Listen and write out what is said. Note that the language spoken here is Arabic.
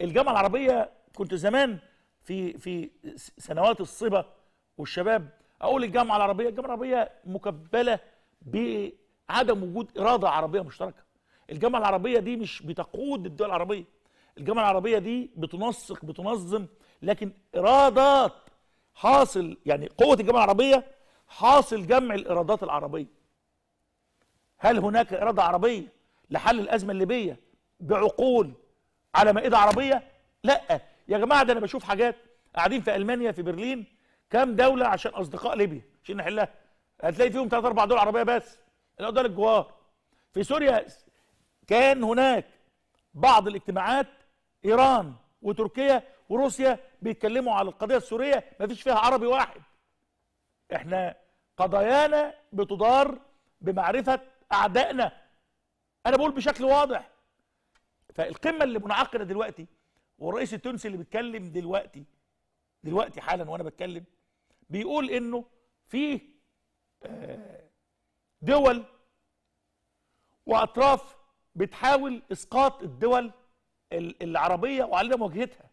الجامعه العربيه كنت زمان في في سنوات الصبا والشباب اقول الجامعه العربيه الجامعه العربيه مكبله بعدم وجود اراده عربيه مشتركه الجامعه العربيه دي مش بتقود الدول العربيه الجامعه العربيه دي بتنسق بتنظم لكن ارادات حاصل يعني قوه الجامعه العربيه حاصل جمع الارادات العربيه هل هناك اراده عربيه لحل الازمه الليبيه بعقول على مائده عربيه لا يا جماعه ده انا بشوف حاجات قاعدين في المانيا في برلين كام دوله عشان اصدقاء ليبيا عشان نحلها هتلاقي فيهم ثلاث اربع دول عربيه بس لو الجوار في سوريا كان هناك بعض الاجتماعات ايران وتركيا وروسيا بيتكلموا على القضيه السوريه ما فيش فيها عربي واحد احنا قضايانا بتدار بمعرفه اعدائنا انا بقول بشكل واضح فالقمه اللي منعقده دلوقتي والرئيس التونسي اللي بيتكلم دلوقتي دلوقتي حالا وانا بتكلم بيقول انه في آه، دول واطراف بتحاول اسقاط الدول العربيه وعلى مواجهتها